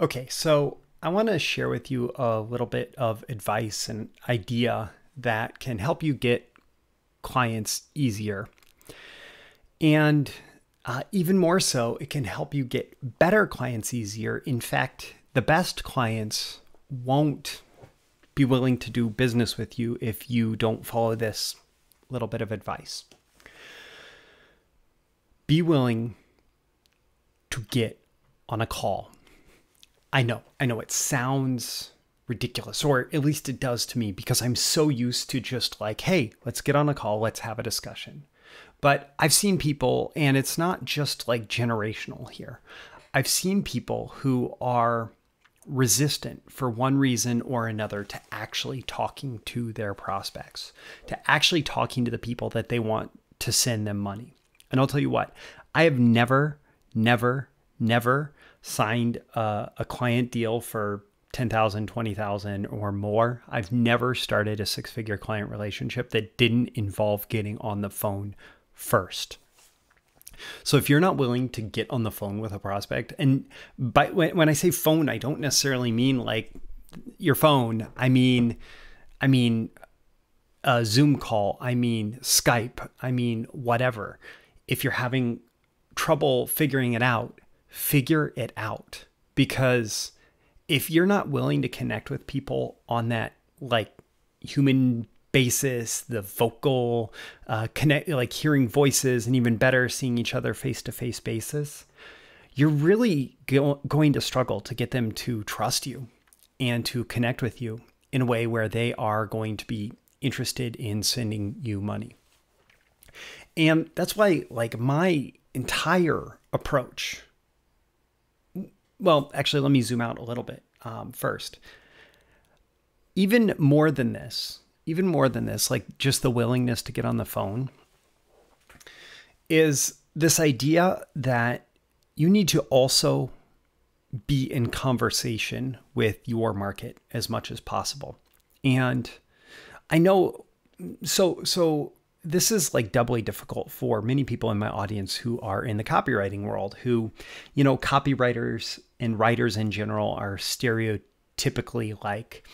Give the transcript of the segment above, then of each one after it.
Okay, so I want to share with you a little bit of advice and idea that can help you get clients easier. And uh, even more so, it can help you get better clients easier. In fact, the best clients won't be willing to do business with you if you don't follow this little bit of advice. Be willing to get on a call. I know, I know it sounds ridiculous, or at least it does to me because I'm so used to just like, hey, let's get on a call, let's have a discussion. But I've seen people, and it's not just like generational here. I've seen people who are resistant for one reason or another to actually talking to their prospects, to actually talking to the people that they want to send them money. And I'll tell you what, I have never, never, never signed a, a client deal for 10,000, 20,000 or more. I've never started a six figure client relationship that didn't involve getting on the phone first. So if you're not willing to get on the phone with a prospect, and by when, when I say phone, I don't necessarily mean like your phone. I mean, I mean a Zoom call. I mean Skype. I mean whatever. If you're having trouble figuring it out, figure it out because if you're not willing to connect with people on that like human basis, the vocal uh, connect, like hearing voices, and even better, seeing each other face to face basis, you're really go going to struggle to get them to trust you and to connect with you in a way where they are going to be interested in sending you money. And that's why, like, my entire approach well, actually, let me zoom out a little bit um, first. Even more than this, even more than this, like just the willingness to get on the phone, is this idea that you need to also be in conversation with your market as much as possible. And I know so so this is like doubly difficult for many people in my audience who are in the copywriting world who you know copywriters and writers in general are stereotypically like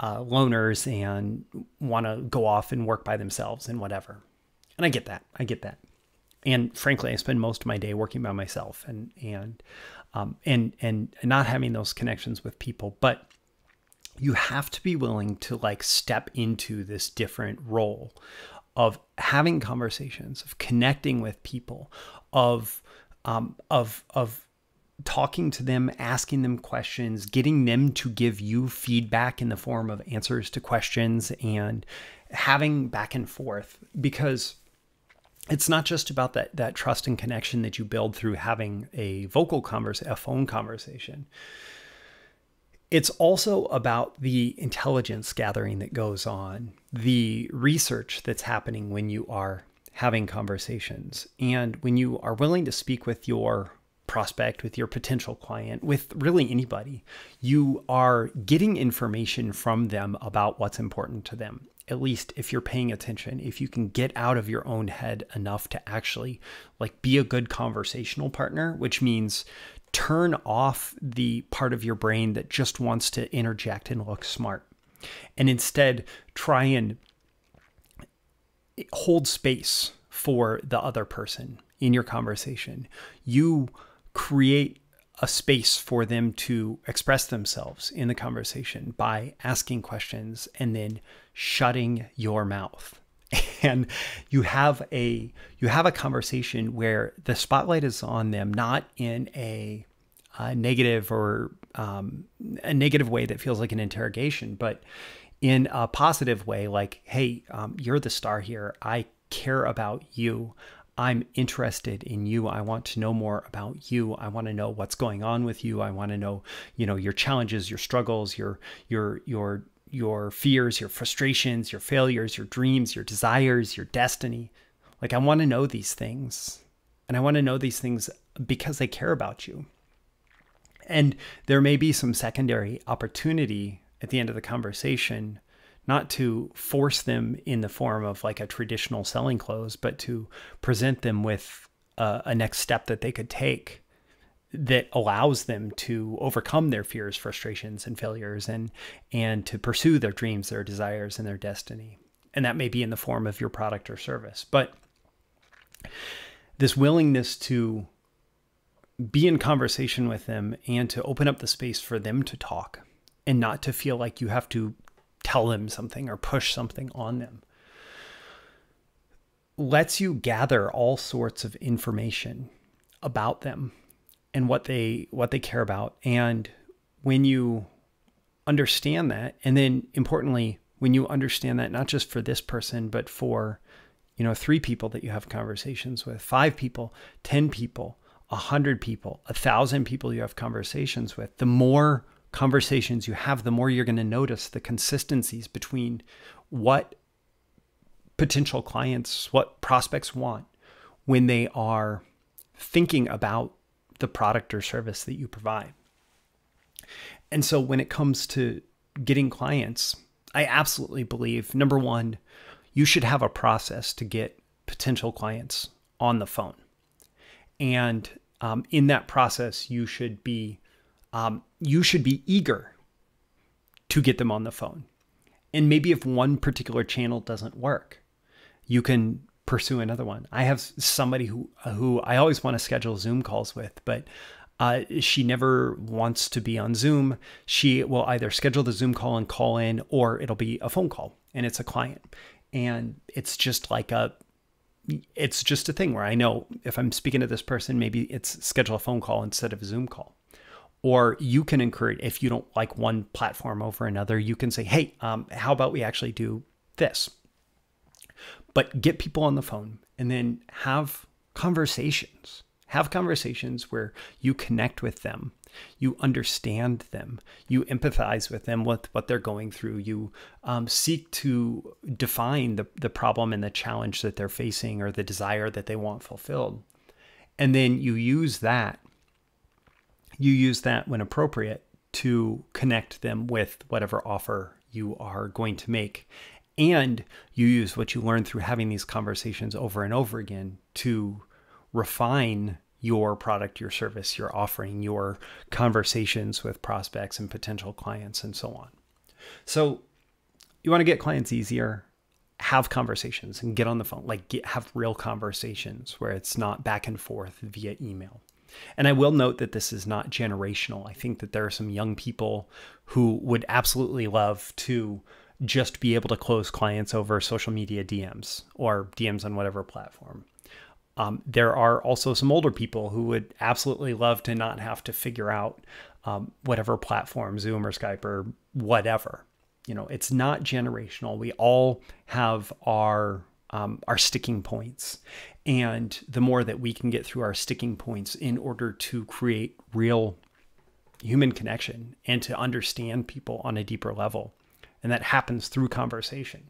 uh, loners and want to go off and work by themselves and whatever and i get that i get that and frankly i spend most of my day working by myself and and um, and and not having those connections with people but you have to be willing to like step into this different role of having conversations, of connecting with people, of um, of of talking to them, asking them questions, getting them to give you feedback in the form of answers to questions, and having back and forth because it's not just about that that trust and connection that you build through having a vocal converse a phone conversation it's also about the intelligence gathering that goes on, the research that's happening when you are having conversations, and when you are willing to speak with your prospect, with your potential client, with really anybody, you are getting information from them about what's important to them. At least if you're paying attention, if you can get out of your own head enough to actually like be a good conversational partner, which means turn off the part of your brain that just wants to interject and look smart, and instead try and hold space for the other person in your conversation. You create a space for them to express themselves in the conversation by asking questions and then shutting your mouth. and you have a you have a conversation where the spotlight is on them not in a, a negative or um, a negative way that feels like an interrogation but in a positive way like hey um, you're the star here i care about you i'm interested in you i want to know more about you i want to know what's going on with you i want to know you know your challenges your struggles your your your your fears, your frustrations, your failures, your dreams, your desires, your destiny. Like, I want to know these things. And I want to know these things because I care about you. And there may be some secondary opportunity at the end of the conversation, not to force them in the form of like a traditional selling close, but to present them with a, uh, a next step that they could take that allows them to overcome their fears, frustrations, and failures and and to pursue their dreams, their desires, and their destiny. And that may be in the form of your product or service. But this willingness to be in conversation with them and to open up the space for them to talk and not to feel like you have to tell them something or push something on them lets you gather all sorts of information about them and what they what they care about and when you understand that and then importantly when you understand that not just for this person but for you know three people that you have conversations with five people ten people a hundred people a thousand people you have conversations with the more conversations you have the more you're going to notice the consistencies between what potential clients what prospects want when they are thinking about the product or service that you provide. And so when it comes to getting clients, I absolutely believe number one, you should have a process to get potential clients on the phone. And um, in that process, you should be um, you should be eager to get them on the phone. And maybe if one particular channel doesn't work, you can pursue another one. I have somebody who who I always want to schedule Zoom calls with, but uh, she never wants to be on Zoom. She will either schedule the Zoom call and call in, or it'll be a phone call and it's a client, and it's just like a it's just a thing where I know if I'm speaking to this person, maybe it's schedule a phone call instead of a Zoom call or you can encourage if you don't like one platform over another you can say hey um, how about we actually do this but get people on the phone and then have conversations. Have conversations where you connect with them, you understand them, you empathize with them, with what they're going through, you um, seek to define the, the problem and the challenge that they're facing or the desire that they want fulfilled. And then you use that, you use that when appropriate to connect them with whatever offer you are going to make and you use what you learn through having these conversations over and over again to refine your product, your service, your offering, your conversations with prospects and potential clients, and so on. So, you want to get clients easier, have conversations and get on the phone, like get, have real conversations where it's not back and forth via email. And I will note that this is not generational. I think that there are some young people who would absolutely love to just be able to close clients over social media DMs or DMs on whatever platform. Um, there are also some older people who would absolutely love to not have to figure out um, whatever platform, Zoom or Skype or whatever. You know, it's not generational. We all have our um, our sticking points, and the more that we can get through our sticking points in order to create real human connection and to understand people on a deeper level, and that happens through conversation,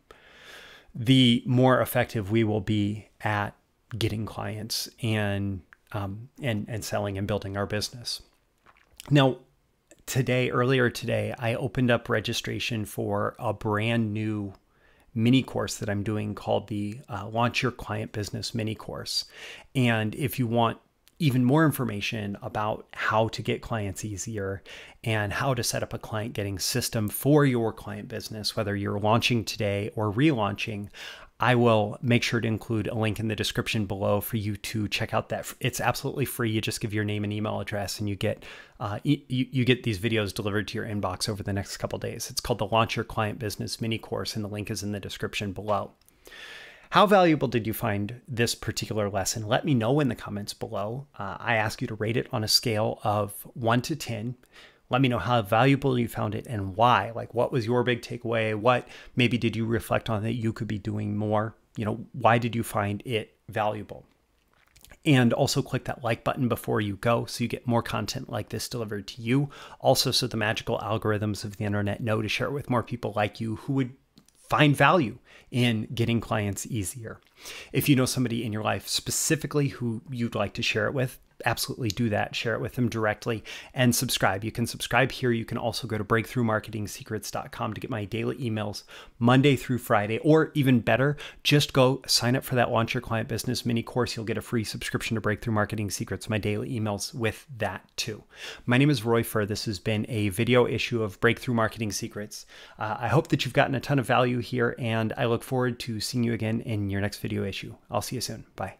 the more effective we will be at getting clients and um, and and selling and building our business. Now, today, earlier today, I opened up registration for a brand new mini course that I'm doing called the uh, Launch Your Client Business Mini Course. And if you want even more information about how to get clients easier and how to set up a client getting system for your client business, whether you're launching today or relaunching. I will make sure to include a link in the description below for you to check out that. It's absolutely free. You just give your name and email address, and you get uh, you, you get these videos delivered to your inbox over the next couple days. It's called the Launch Your Client Business Mini Course, and the link is in the description below. How valuable did you find this particular lesson? Let me know in the comments below. Uh, I ask you to rate it on a scale of 1 to 10. Let me know how valuable you found it and why. Like, what was your big takeaway? What maybe did you reflect on that you could be doing more? You know, why did you find it valuable? and also click that like button before you go so you get more content like this delivered to you. Also, so the magical algorithms of the internet know to share it with more people like you who would find value in getting clients easier. If you know somebody in your life specifically who you'd like to share it with, absolutely do that. Share it with them directly and subscribe. You can subscribe here. You can also go to breakthroughmarketingsecrets.com to get my daily emails Monday through Friday, or even better, just go sign up for that Launch Your Client Business mini course. You'll get a free subscription to Breakthrough Marketing Secrets, my daily emails with that too. My name is Roy Furr. This has been a video issue of Breakthrough Marketing Secrets. Uh, I hope that you've gotten a ton of value here, and I look forward to seeing you again in your next video issue. I'll see you soon. Bye.